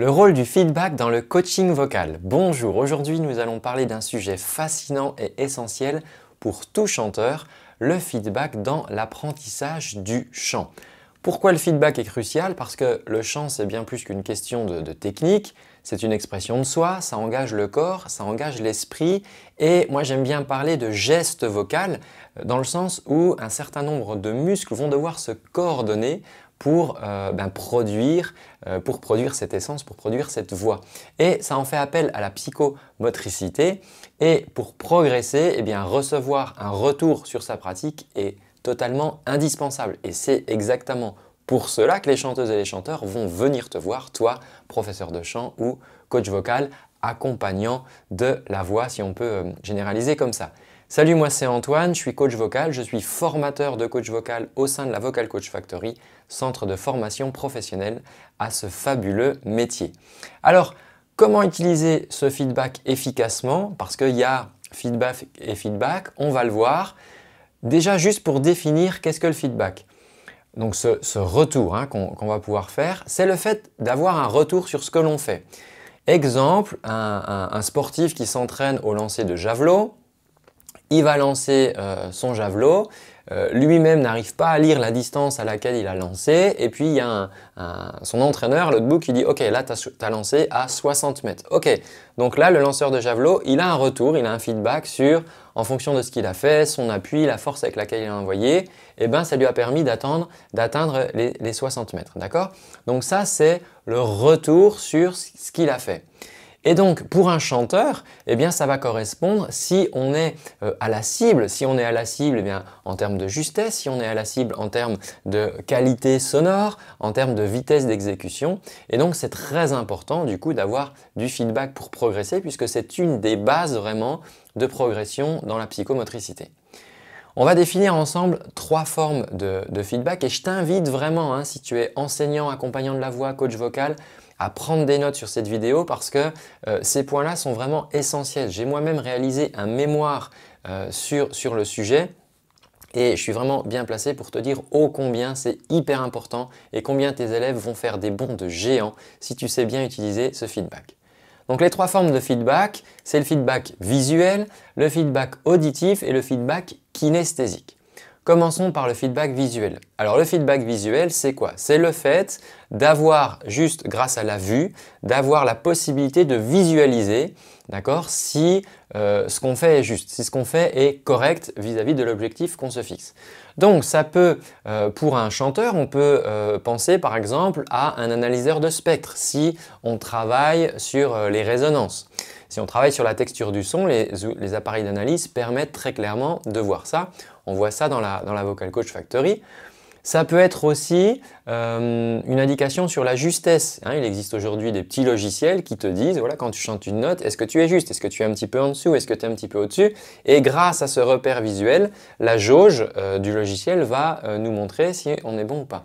Le rôle du feedback dans le coaching vocal. Bonjour, aujourd'hui nous allons parler d'un sujet fascinant et essentiel pour tout chanteur, le feedback dans l'apprentissage du chant. Pourquoi le feedback est crucial Parce que le chant c'est bien plus qu'une question de, technique, c'est une expression de soi, ça engage le corps, ça engage l'esprit et moi j'aime bien parler de gestes vocal dans le sens où un certain nombre de muscles vont devoir se coordonner pour euh, ben, produire, euh, pour produire cette essence, pour produire cette voix. Et ça en fait appel à la psychomotricité. Et pour progresser, eh bien, recevoir un retour sur sa pratique est totalement indispensable. Et c'est exactement pour cela que les chanteuses et les chanteurs vont venir te voir, toi, professeur de chant ou coach vocal, accompagnant de la voix, si on peut euh, généraliser comme ça. Salut, moi c'est Antoine, je suis coach vocal, je suis formateur de coach vocal au sein de la Vocal Coach Factory, centre de formation professionnelle à ce fabuleux métier. Alors, comment utiliser ce feedback efficacement Parce qu'il y a feedback et feedback, on va le voir. Déjà, juste pour définir qu'est-ce que le feedback donc ce, retour hein, qu'on va pouvoir faire, c'est le fait d'avoir un retour sur ce que l'on fait. Exemple, un, sportif qui s'entraîne au lancer de javelot, il va lancer euh, son javelot. Euh, lui-même n'arrive pas à lire la distance à laquelle il a lancé. Et puis, il y a son entraîneur, l'autre bout, qui dit « Ok, là, tu as, lancé à 60 mètres. » Ok, donc là, le lanceur de javelot, il a un retour, il a un feedback sur, en fonction de ce qu'il a fait, son appui, la force avec laquelle il a envoyé, et eh bien ça lui a permis d'atteindre les, les 60 mètres. D'accord Donc ça, c'est le retour sur ce qu'il a fait. Et donc, pour un chanteur, eh bien, ça va correspondre si on est euh, à la cible. Si on est à la cible, eh bien, en termes de justesse, si on est à la cible en termes de qualité sonore, en termes de vitesse d'exécution. Et donc, c'est très important, du coup, d'avoir du feedback pour progresser, puisque c'est une des bases vraiment de progression dans la psychomotricité. On va définir ensemble trois formes de, feedback et je t'invite vraiment, hein, si tu es enseignant, accompagnant de la voix, coach vocal, à prendre des notes sur cette vidéo parce que euh, ces points-là sont vraiment essentiels. J'ai moi-même réalisé un mémoire euh, sur, sur le sujet. Et je suis vraiment bien placé pour te dire ô combien c'est hyper important et combien tes élèves vont faire des bons de géants si tu sais bien utiliser ce feedback. Donc les trois formes de feedback, c'est le feedback visuel, le feedback auditif et le feedback kinesthésique. Commençons par le feedback visuel. Alors le feedback visuel, c'est quoi C'est le fait d'avoir, juste grâce à la vue, d'avoir la possibilité de visualiser, d'accord, si euh, ce qu'on fait est juste, si ce qu'on fait est correct vis-à-vis de l'objectif qu'on se fixe. Donc ça peut, euh, pour un chanteur, on peut euh, penser par exemple à un analyseur de spectre, si on travaille sur les résonances. Si on travaille sur la texture du son, les appareils d'analyse permettent très clairement de voir ça on voit ça dans la, Vocal Coach Factory. Ça peut être aussi euh, une indication sur la justesse. Hein. il existe aujourd'hui des petits logiciels qui te disent, voilà, quand tu chantes une note, est-ce que tu es juste Est-ce que tu es un petit peu en dessous Est-ce que tu es un petit peu au-dessus Et grâce à ce repère visuel, la jauge euh, du logiciel va euh, nous montrer si on est bon ou pas.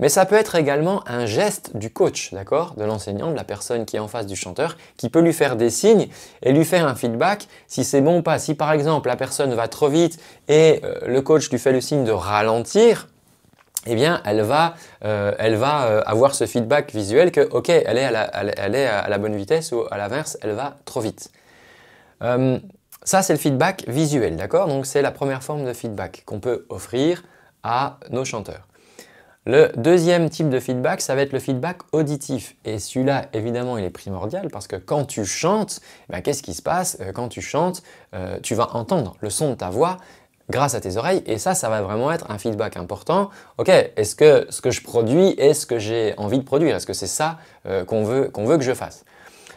Mais ça peut être également un geste du coach, d'accord De l'enseignant, de la personne qui est en face du chanteur, qui peut lui faire des signes et lui faire un feedback si c'est bon ou pas. Si par exemple la personne va trop vite et euh, le coach lui fait le signe de ralentir, eh bien, elle va, euh, elle va euh, avoir ce feedback visuel que, ok, elle est à la, bonne vitesse ou à l'inverse, elle va trop vite. ça, c'est le feedback visuel, d'accord Donc, c'est la première forme de feedback qu'on peut offrir à nos chanteurs. Le deuxième type de feedback, ça va être le feedback auditif. Et celui-là, évidemment, il est primordial parce que quand tu chantes, eh ben, qu'est-ce qui se passe euh, Quand tu chantes, euh, tu vas entendre le son de ta voix grâce à tes oreilles. Et ça, ça va vraiment être un feedback important. Ok, est-ce que ce que je produis est ce que j'ai envie de produire Est-ce que c'est ça euh, qu'on veut, veut que je fasse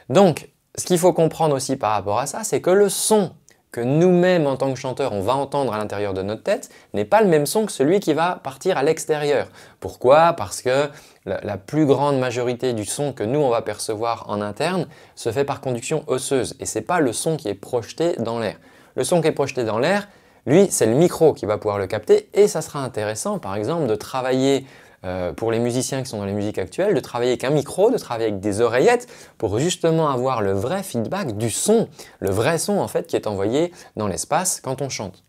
Donc, ce qu'il faut comprendre aussi par rapport à ça, c'est que le son que nous-mêmes en tant que chanteurs on va entendre à l'intérieur de notre tête n'est pas le même son que celui qui va partir à l'extérieur. Pourquoi Parce que la, plus grande majorité du son que nous on va percevoir en interne se fait par conduction osseuse et ce n'est pas le son qui est projeté dans l'air. Le son qui est projeté dans l'air, lui, c'est le micro qui va pouvoir le capter et ça sera intéressant par exemple de travailler euh, pour les musiciens qui sont dans la musique actuelle, de travailler avec un micro, de travailler avec des oreillettes, pour justement avoir le vrai feedback du son, le vrai son en fait qui est envoyé dans l'espace quand on chante.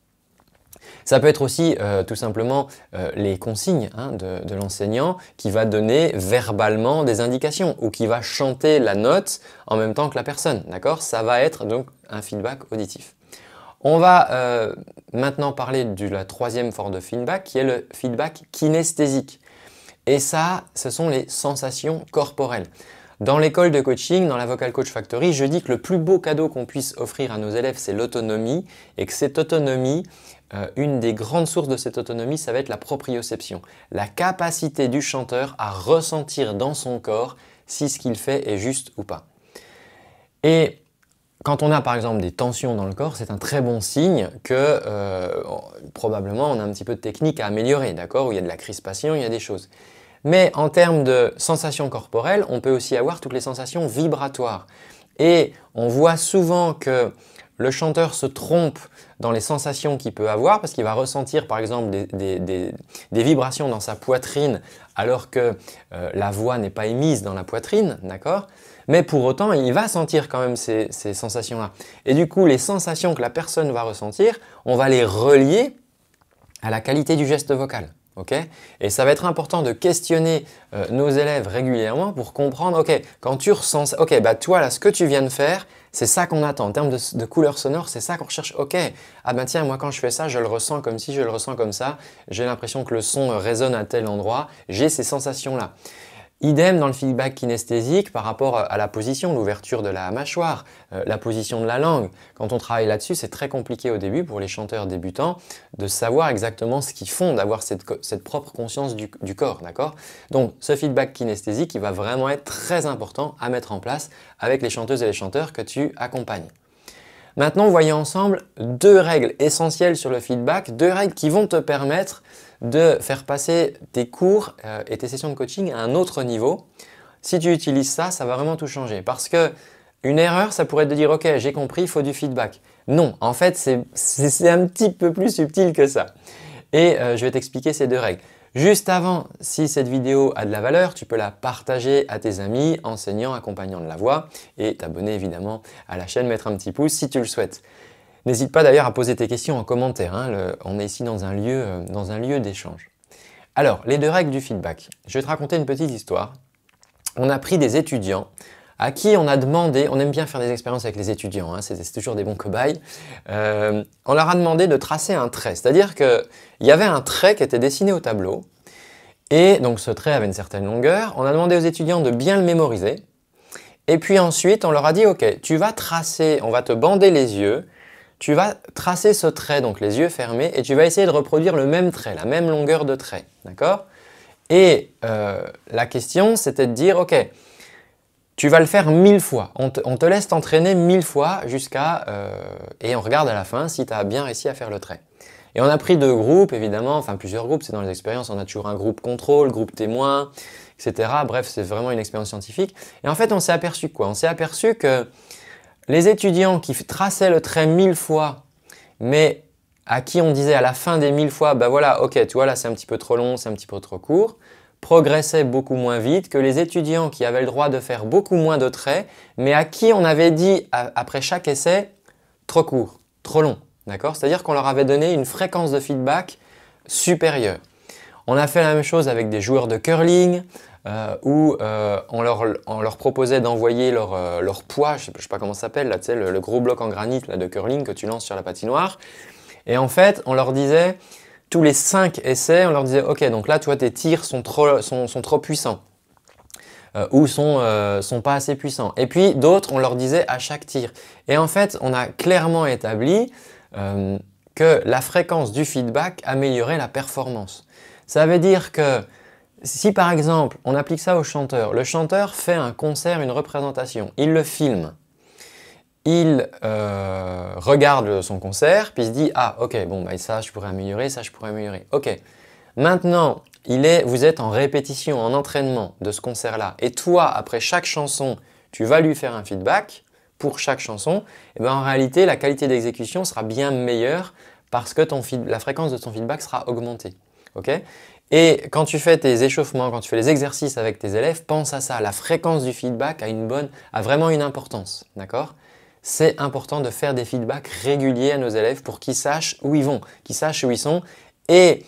Ça peut être aussi euh, tout simplement euh, les consignes hein, de, l'enseignant qui va donner verbalement des indications ou qui va chanter la note en même temps que la personne. D'accord Ça va être donc un feedback auditif. On va maintenant parler de la troisième forme de feedback qui est le feedback kinesthésique. Et ça, ce sont les sensations corporelles. Dans l'école de coaching, dans la Vocal Coach Factory, je dis que le plus beau cadeau qu'on puisse offrir à nos élèves, c'est l'autonomie. Et que cette autonomie, euh, une des grandes sources de cette autonomie, ça va être la proprioception. La capacité du chanteur à ressentir dans son corps si ce qu'il fait est juste ou pas. Et quand on a par exemple des tensions dans le corps, c'est un très bon signe que euh, probablement on a un petit peu de technique à améliorer, d'accord Où il y a de la crispation, il y a des choses. Mais en termes de sensations corporelles, on peut aussi avoir toutes les sensations vibratoires. Et on voit souvent que le chanteur se trompe dans les sensations qu'il peut avoir parce qu'il va ressentir par exemple des, vibrations dans sa poitrine alors que euh, la voix n'est pas émise dans la poitrine, d'accord Mais pour autant, il va sentir quand même ces, sensations-là. Et du coup, les sensations que la personne va ressentir, on va les relier à la qualité du geste vocal. et ça va être important de questionner euh, nos élèves régulièrement pour comprendre, ok, quand tu ressens, ok, bah toi là, ce que tu viens de faire, c'est ça qu'on attend. En termes de, couleur sonore, c'est ça qu'on recherche. Ok, ah ben tiens, moi quand je fais ça, je le ressens comme ci, je le ressens comme ça. J'ai l'impression que le son résonne à tel endroit. J'ai ces sensations-là. Idem dans le feedback kinesthésique par rapport euh, à la position, l'ouverture de la mâchoire, euh, la position de la langue. Quand on travaille là-dessus, c'est très compliqué au début pour les chanteurs débutants de savoir exactement ce qu'ils font, d'avoir cette, propre conscience du, corps, Donc ce feedback kinesthésique, va vraiment être très important à mettre en place avec les chanteuses et les chanteurs que tu accompagnes. Maintenant, voyons ensemble deux règles essentielles sur le feedback, deux règles qui vont te permettre de faire passer tes cours euh, et tes sessions de coaching à un autre niveau. Si tu utilises ça, ça va vraiment tout changer parce que une erreur, ça pourrait te dire OK, j'ai compris, il faut du feedback. Non, en fait, c'est un petit peu plus subtil que ça. Et euh, je vais t'expliquer ces deux règles. Juste avant, si cette vidéo a de la valeur, tu peux la partager à tes amis, enseignants, accompagnants de la voix et t'abonner évidemment à la chaîne, mettre un petit pouce si tu le souhaites. N'hésite pas d'ailleurs à poser tes questions en commentaire, hein. on est ici dans un lieu, euh, dans un lieu d'échange. Alors, les deux règles du feedback. Je vais te raconter une petite histoire. On a pris des étudiants à qui on a demandé, on aime bien faire des expériences avec les étudiants, hein, c'est toujours des bons cobayes, euh, on leur a demandé de tracer un trait. C'est-à-dire qu'il y avait un trait qui était dessiné au tableau, et donc ce trait avait une certaine longueur. On a demandé aux étudiants de bien le mémoriser, et puis ensuite on leur a dit, ok, tu vas tracer, on va te bander les yeux, tu vas tracer ce trait, donc les yeux fermés, et tu vas essayer de reproduire le même trait, la même longueur de trait, d'accord Et euh, la question, c'était de dire, ok, tu vas le faire mille fois. On te, laisse t'entraîner mille fois jusqu'à... Euh, et on regarde à la fin si tu as bien réussi à faire le trait. Et on a pris deux groupes, évidemment, enfin plusieurs groupes, c'est dans les expériences, on a toujours un groupe contrôle, groupe témoin, etc. Bref, c'est vraiment une expérience scientifique. Et en fait, on s'est aperçu quoi On s'est aperçu que les étudiants qui traçaient le trait mille fois, mais à qui on disait à la fin des mille fois, bah voilà, ok, tu vois là c'est un petit peu trop long, c'est un petit peu trop court, progressaient beaucoup moins vite, que les étudiants qui avaient le droit de faire beaucoup moins de traits, mais à qui on avait dit après chaque essai trop court, trop long. D'accord C'est-à-dire qu'on leur avait donné une fréquence de feedback supérieure. On a fait la même chose avec des joueurs de curling, euh, où euh, on, leur, proposait d'envoyer leur, euh, poids, je ne sais, pas comment ça s'appelle, là, le, gros bloc en granit là, de curling que tu lances sur la patinoire. Et en fait, on leur disait, tous les cinq essais, on leur disait, OK, donc là, tu vois, tes tirs sont trop, puissants. Euh, ou sont, euh, sont pas assez puissants. Et puis d'autres, on leur disait à chaque tir. Et en fait, on a clairement établi euh, que la fréquence du feedback améliorait la performance. Ça veut dire que si par exemple, on applique ça au chanteur, le chanteur fait un concert, une représentation, il le filme il euh, regarde son concert, puis il se dit ah ok bon bah, ça je pourrais améliorer, ça je pourrais améliorer. Ok. Maintenant vous êtes en répétition, en entraînement de ce concert là, et toi après chaque chanson tu vas lui faire un feedback pour chaque chanson. Et eh ben, en réalité la qualité d'exécution sera bien meilleure parce que la fréquence de ton feedback sera augmentée. Ok et quand tu fais tes échauffements, quand tu fais les exercices avec tes élèves, pense à ça. La fréquence du feedback a, une bonne, a vraiment une importance. D'accord c'est important de faire des feedbacks réguliers à nos élèves pour qu'ils sachent où ils vont, qu'ils sachent où ils sont et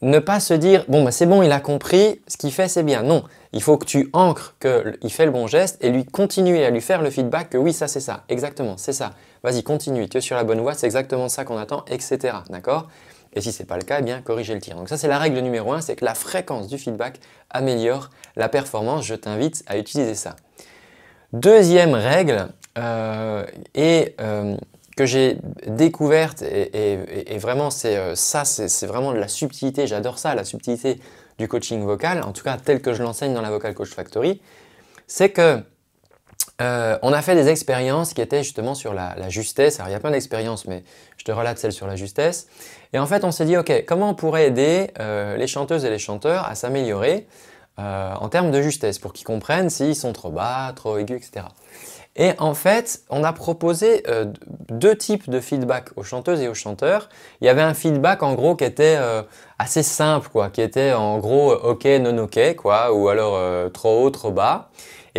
ne pas se dire bon bah c'est bon il a compris ce qu'il fait c'est bien non il faut que tu ancres qu'il fait le bon geste et lui continuer à lui faire le feedback que oui ça c'est ça exactement c'est ça vas-y continue tu es sur la bonne voie c'est exactement ça qu'on attend etc d'accord et si ce n'est pas le cas, eh bien corriger le tir. Donc ça, c'est la règle numéro 1, c'est que la fréquence du feedback améliore la performance. Je t'invite à utiliser ça. Deuxième règle, euh, et euh, que j'ai découverte, et, vraiment, c'est euh, ça, c'est vraiment de la subtilité, j'adore ça, la subtilité du coaching vocal, en tout cas tel que je l'enseigne dans la Vocal Coach Factory, c'est que on a fait des expériences qui étaient justement sur la, justesse. Alors il y a plein d'expériences, mais je te relate celle sur la justesse. Et en fait, on s'est dit, ok, comment on pourrait aider les chanteuses et les chanteurs à s'améliorer euh, en termes de justesse, pour qu'ils comprennent s'ils sont trop bas, trop aigus, etc. Et en fait, on a proposé euh, deux types de feedback aux chanteuses et aux chanteurs. Il y avait un feedback en gros qui était euh, assez simple, quoi, qui était en gros ok, non ok, quoi, ou alors trop haut, trop bas.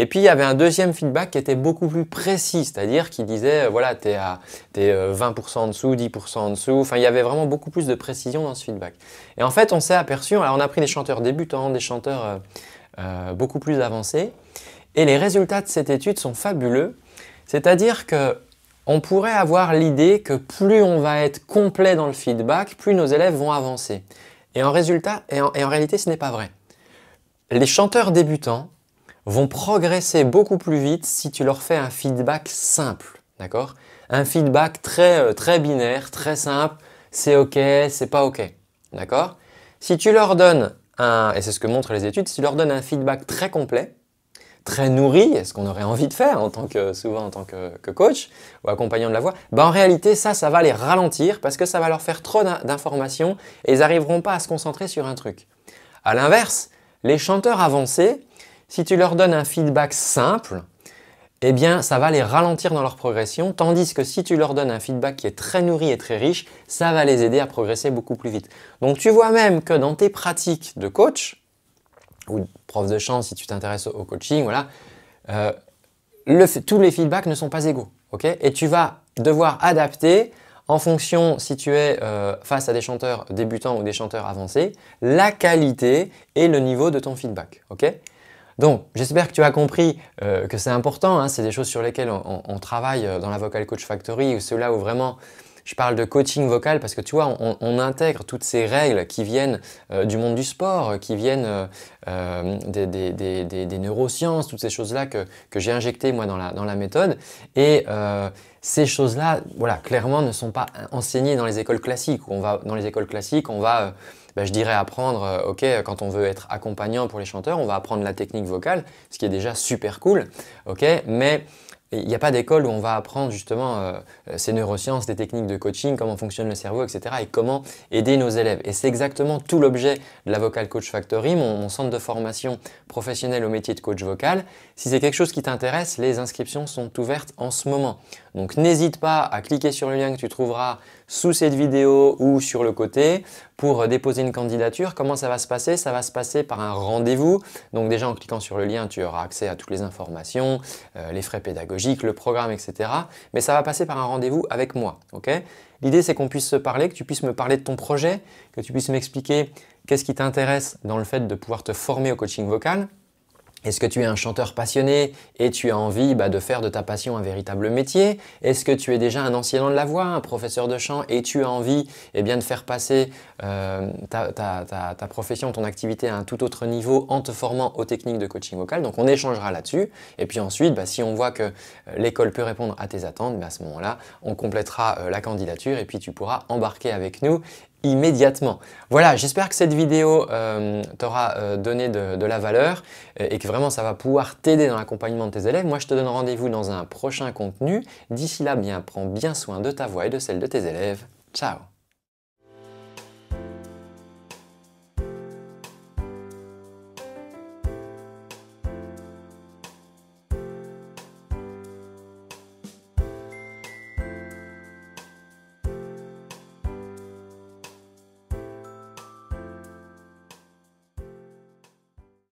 Et puis, il y avait un deuxième feedback qui était beaucoup plus précis, c'est-à-dire qui disait, euh, voilà, tu à es 20% euh, en dessous, 10% en dessous. Enfin, il y avait vraiment beaucoup plus de précision dans ce feedback. Et en fait, on s'est aperçu, on a pris des chanteurs débutants, des chanteurs euh, beaucoup plus avancés. Et les résultats de cette étude sont fabuleux. C'est-à-dire que on pourrait avoir l'idée que plus on va être complet dans le feedback, plus nos élèves vont avancer. Et en, résultat, et en réalité, ce n'est pas vrai. Les chanteurs débutants vont progresser beaucoup plus vite si tu leur fais un feedback simple, d'accord Un feedback très, euh, très binaire, très simple, c'est ok, c'est pas ok, d'accord Si tu leur donnes un, et c'est ce que montrent les études, si tu leur donnes un feedback très complet, très nourri, ce qu'on aurait envie de faire en tant que, souvent en tant que, coach ou accompagnant de la voix, ben, en réalité, ça, ça va les ralentir parce que ça va leur faire trop d'informations et ils n'arriveront pas à se concentrer sur un truc. À l'inverse, les chanteurs avancés, si tu leur donnes un feedback simple, eh bien, ça va les ralentir dans leur progression, tandis que si tu leur donnes un feedback qui est très nourri et très riche, ça va les aider à progresser beaucoup plus vite. Donc, tu vois même que dans tes pratiques de coach, ou prof de chant si tu t'intéresses au coaching, voilà, euh, tous les feedbacks ne sont pas égaux. et tu vas devoir adapter en fonction si tu es euh, face à des chanteurs débutants ou des chanteurs avancés, la qualité et le niveau de ton feedback. Donc, j'espère que tu as compris euh, que c'est important. Hein, c'est des choses sur lesquelles on, travaille euh, dans la Vocal Coach Factory ou ceux-là où vraiment je parle de coaching vocal parce que tu vois, on, intègre toutes ces règles qui viennent euh, du monde du sport, qui viennent des, neurosciences, toutes ces choses-là que, j'ai injectées moi dans la, méthode. Et, ces choses-là, voilà, clairement, ne sont pas enseignées dans les écoles classiques. on va, dans les écoles classiques, on va, euh, bah, je dirais, apprendre, euh, ok, quand on veut être accompagnant pour les chanteurs, on va apprendre la technique vocale, ce qui est déjà super cool, ok, mais il n'y a pas d'école où on va apprendre justement euh, ces neurosciences, les techniques de coaching, comment fonctionne le cerveau, etc. et comment aider nos élèves. Et c'est exactement tout l'objet de la Vocal Coach Factory, mon, centre de formation professionnelle au métier de coach vocal. Si c'est quelque chose qui t'intéresse, les inscriptions sont ouvertes en ce moment. Donc n'hésite pas à cliquer sur le lien que tu trouveras sous cette vidéo ou sur le côté pour euh, déposer une candidature. Comment ça va se passer Ça va se passer par un rendez-vous. Donc déjà en cliquant sur le lien, tu auras accès à toutes les informations, euh, les frais pédagogiques, le programme, etc. Mais ça va passer par un rendez-vous avec moi. L'idée c'est qu'on puisse se parler, que tu puisses me parler de ton projet, que tu puisses m'expliquer qu'est-ce qui t'intéresse dans le fait de pouvoir te former au coaching vocal est-ce que tu es un chanteur passionné et tu as envie bah, de faire de ta passion un véritable métier Est-ce que tu es déjà un ancien de la voix, un professeur de chant et tu as envie eh bien, de faire passer euh, ta, profession, ton activité à un tout autre niveau en te formant aux techniques de coaching vocal Donc on échangera là-dessus et puis ensuite bah, si on voit que euh, l'école peut répondre à tes attentes, bah, à ce moment-là on complétera euh, la candidature et puis tu pourras embarquer avec nous immédiatement. Voilà, j'espère que cette vidéo euh, t'aura euh, donné de, la valeur et, euh, et que vraiment ça va pouvoir t'aider dans l'accompagnement de tes élèves. Moi, je te donne rendez-vous dans un prochain contenu. D'ici là, bien, prends bien soin de ta voix et de celle de tes élèves. Ciao